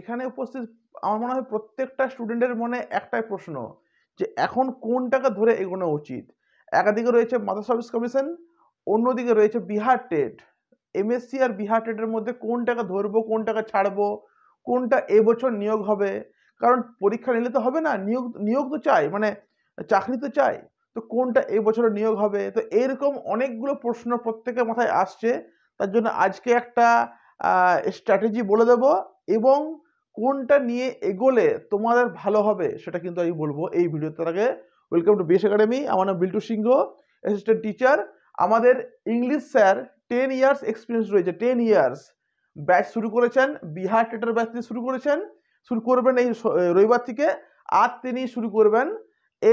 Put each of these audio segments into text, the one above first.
এখানে উপস্থিত আমার মনে হয় প্রত্যেকটা স্টুডেন্টের মনে একটাই প্রশ্ন যে এখন কোনটাকে ধরে এগোনো উচিত একদিকে রয়েছে মাদার সার্ভিস কমিশন অন্যদিকে রয়েছে বিহার টেট এমএসসি আর বিহার টেটের মধ্যে কোনটাকে ধরবো কোনটাকে ছাড়বো কোনটা এবছর নিয়োগ হবে কারণ পরীক্ষা নিলে তো হবে না নিয়োগ নিয়োগ তো চাই মানে চাকরি তো চাই তো কোনটা এবছর নিয়োগ হবে তো এরকম অনেকগুলো প্রশ্ন প্রত্যেকের মাথায় আসছে তার জন্য আজকে একটা স্ট্র্যাটেজি বলে দেব এবং কোনটা নিয়ে এগোলে তোমাদের ভালো হবে সেটা কিন্তু আমি বলবো এই ভিডিওতে তার আগে ওয়েলকাম টু বেশ একাডেমি আমার নাম বিল্টু সিংহ অ্যাসিস্ট্যান্ট টিচার আমাদের English sir ten years experience রয়েছে টেন ইয়ার্স ব্যাচ শুরু করেছেন বিহার টেটার ব্যাচ শুরু করেছেন শুরু করবেন এই রবিবার থেকে আর তিনি শুরু করবেন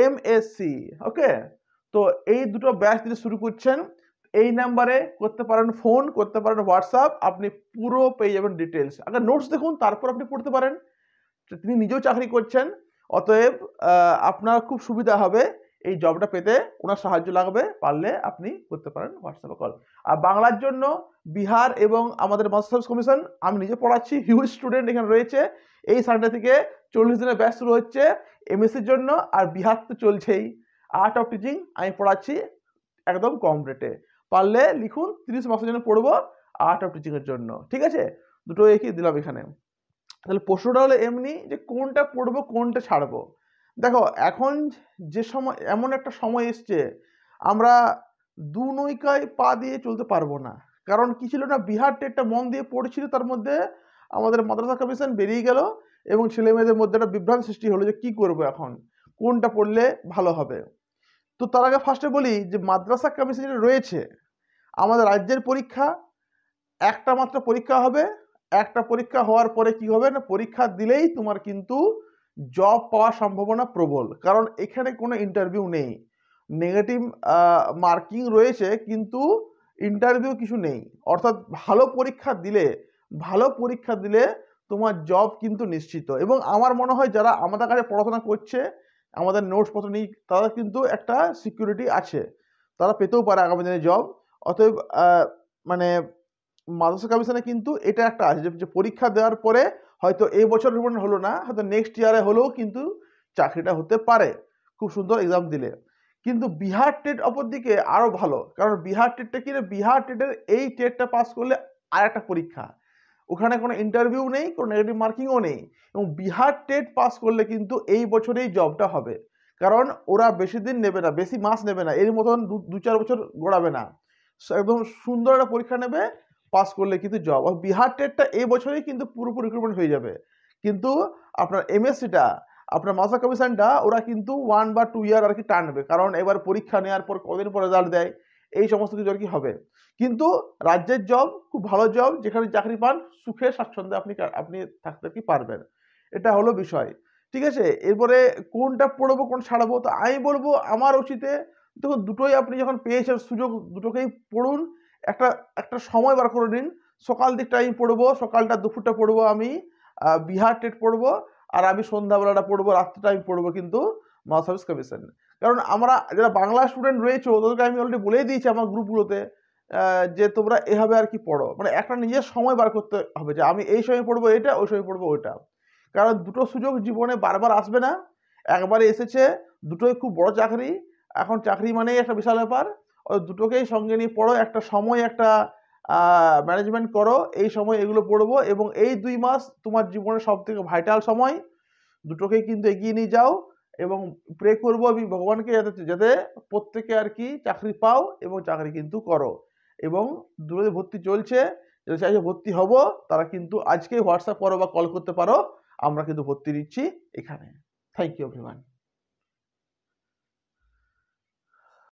এম ওকে তো এই দুটো ব্যাচ তিনি শুরু করছেন এই নাম্বারে করতে পারেন ফোন করতে পারেন হোয়াটসঅ্যাপ আপনি পুরো পেয়ে যাবেন ডিটেলস আগে নোটস দেখুন তারপর আপনি পড়তে পারেন তিনি নিজেও চাকরি করছেন অতএব আপনার খুব সুবিধা হবে এই জবটা পেতে ওনার সাহায্য লাগবে পারলে আপনি করতে পারেন হোয়াটসঅ্যাপে কল আর বাংলার জন্য বিহার এবং আমাদের মাস্টার্স কমিশন আমি নিজে পড়াচ্ছি হিউজ স্টুডেন্ট এখানে রয়েছে এই সানডে থেকে চল্লিশ দিনের ব্যাস শুরু হচ্ছে এমএসসির জন্য আর বিহার তো চলছেই আর্ট অফ টিচিং আমি পড়াচ্ছি একদম কম রেটে পারলে লিখুন তিরিশ মার্কসের জন্য পড়বো আর্ট অফ টিচিংয়ের জন্য ঠিক আছে দুটো একই দিলাম এখানে তাহলে প্রশ্নটা হলো এমনি যে কোনটা পড়বো কোনটা ছাড়বো দেখো এখন যে সময় এমন একটা সময় এসছে আমরা দু নৈকায় পা দিয়ে চলতে পারবো না কারণ কি ছিল না বিহার টেটটা মন দিয়ে পড়ছিল তার মধ্যে আমাদের মাদ্রাসা কমিশন বেরিয়ে গেল এবং ছেলেমেয়েদের মধ্যে একটা বিভ্রান্ত সৃষ্টি হলো যে কি করবো এখন কোনটা পড়লে ভালো হবে তো তার আগে ফার্স্টে বলি যে মাদ্রাসা কমিশন যেটা রয়েছে আমাদের রাজ্যের পরীক্ষা একটা মাত্র পরীক্ষা হবে একটা পরীক্ষা হওয়ার পরে কি হবে না পরীক্ষা দিলেই তোমার কিন্তু জব পাওয়ার সম্ভাবনা প্রবল কারণ এখানে কোনো ইন্টারভিউ নেই নেগেটিভ মার্কিং রয়েছে কিন্তু ইন্টারভিউ কিছু নেই অর্থাৎ ভালো পরীক্ষা দিলে ভালো পরীক্ষা দিলে তোমার জব কিন্তু নিশ্চিত এবং আমার মনে হয় যারা আমাদের কাছে পড়াশোনা করছে আমাদের নোটস পত্র নেই তারা কিন্তু একটা সিকিউরিটি আছে তারা পেতেও পারে আগামী দিনে জব অতএব মানে মাদ্রাসা কমিশনে কিন্তু এটা একটা আছে যে পরীক্ষা দেওয়ার পরে হয়তো এই বছর হলো না হয়তো নেক্সট ইয়ারে হলেও কিন্তু চাকরিটা হতে পারে খুব সুন্দর এক্সাম দিলে কিন্তু বিহার টেট দিকে আরও ভালো কারণ বিহার টেটটা কিনে বিহার টেটের এই টেটটা পাস করলে আর একটা পরীক্ষা ওখানে কোনো ইন্টারভিউ নেই কোনো নেগেটিভ মার্কিংও নেই এবং বিহার টেট পাস করলে কিন্তু এই বছরেই জবটা হবে কারণ ওরা বেশি দিন নেবে না বেশি মাস নেবে না এর মতন দু চার বছর গড়াবে না একদম সুন্দর একটা পরীক্ষা নেবে পাস করলে কিন্তু জব আর বিহার টেটটা এই বছরেই কিন্তু পুরোপুরি রিক্রুটমেন্ট হয়ে যাবে কিন্তু আপনার এমএসসিটা আপনার মাসা কমিশনটা ওরা কিন্তু ওয়ান বা টু ইয়ার আর কি টানবে কারণ এবার পরীক্ষা নেওয়ার পর কদিন পর রেজাল্ট দেয় এই সমস্ত কিছু আর কি হবে কিন্তু রাজ্যের জব খুব ভালো জব যেখানে চাকরি পান সুখে স্বাচ্ছন্দ্যে আপনি আপনি থাকতে কি পারবেন এটা হলো বিষয় ঠিক আছে এরপরে কোনটা পড়বো কোন ছাড়াবো তো আমি বলবো আমার উচিতে দেখুন দুটোই আপনি যখন পেয়েছেন সুযোগ দুটোকেই পড়ুন একটা একটা সময় বার করে নিন সকাল দিকটা আমি পড়বো সকালটা দুপুরটা পড়বো আমি বিহার টেট পড়বো আর আমি সন্ধ্যাবেলাটা পড়বো রাত্রিটা আমি পড়বো কিন্তু মাস সার্ভিস কমিশন কারণ আমরা যারা বাংলা স্টুডেন্ট রয়েছে ওদেরকে আমি অলরেডি বলেই দিয়েছি আমার গ্রুপগুলোতে যে তোমরা এভাবে আর কি পড়ো মানে একটা নিজের সময় বার করতে হবে যে আমি এই সময় পড়বো এটা ওই সময় পড়বো ওইটা কারণ দুটো সুযোগ জীবনে বারবার আসবে না একবারে এসেছে দুটোই খুব বড় চাকরি এখন চাকরি মানেই একটা বিশাল ব্যাপার দুটোকেই সঙ্গে নিয়ে পড়ো একটা সময় একটা ম্যানেজমেন্ট করো এই সময় এগুলো পড়বো এবং এই দুই মাস তোমার জীবনের সব থেকে ভাইটাল সময় দুটোকেই কিন্তু এগিয়ে নিয়ে যাও এবং প্রে করবো আমি ভগবানকে যাতে যাতে প্রত্যেকে আর কি চাকরি পাও এবং চাকরি কিন্তু করো এবং দূরে ভর্তি চলছে যারা চাইছে ভর্তি হব তারা কিন্তু আজকেই হোয়াটসঅ্যাপ করো বা কল করতে পারো আমরা কিন্তু ভর্তি নিচ্ছি এখানে থ্যাংক ইউ এভরিওয়ান